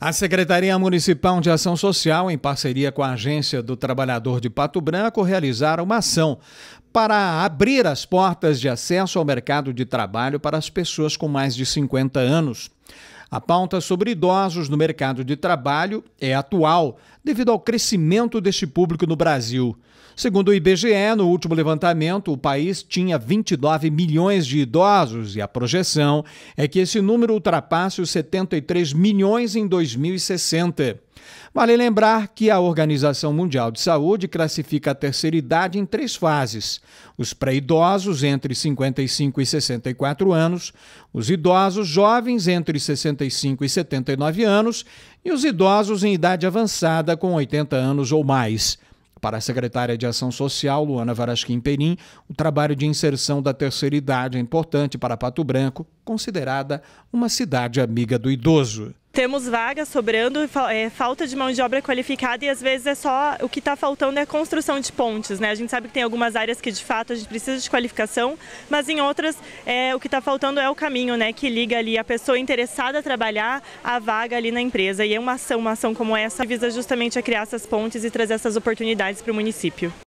A Secretaria Municipal de Ação Social, em parceria com a Agência do Trabalhador de Pato Branco, realizaram uma ação para abrir as portas de acesso ao mercado de trabalho para as pessoas com mais de 50 anos. A pauta sobre idosos no mercado de trabalho é atual, devido ao crescimento deste público no Brasil. Segundo o IBGE, no último levantamento, o país tinha 29 milhões de idosos e a projeção é que esse número ultrapasse os 73 milhões em 2060. Vale lembrar que a Organização Mundial de Saúde classifica a terceira idade em três fases: os pré-idosos entre 55 e 64 anos, os idosos jovens entre 65 e 79 anos e os idosos em idade avançada com 80 anos ou mais. Para a secretária de Ação Social, Luana Varasquim Perim, o trabalho de inserção da terceira idade é importante para Pato Branco, considerada uma cidade amiga do idoso temos vagas sobrando, é, falta de mão de obra qualificada e às vezes é só o que está faltando é a construção de pontes. Né? A gente sabe que tem algumas áreas que de fato a gente precisa de qualificação, mas em outras é, o que está faltando é o caminho né, que liga ali a pessoa interessada a trabalhar a vaga ali na empresa. E é uma ação, uma ação como essa, visa justamente a criar essas pontes e trazer essas oportunidades para o município.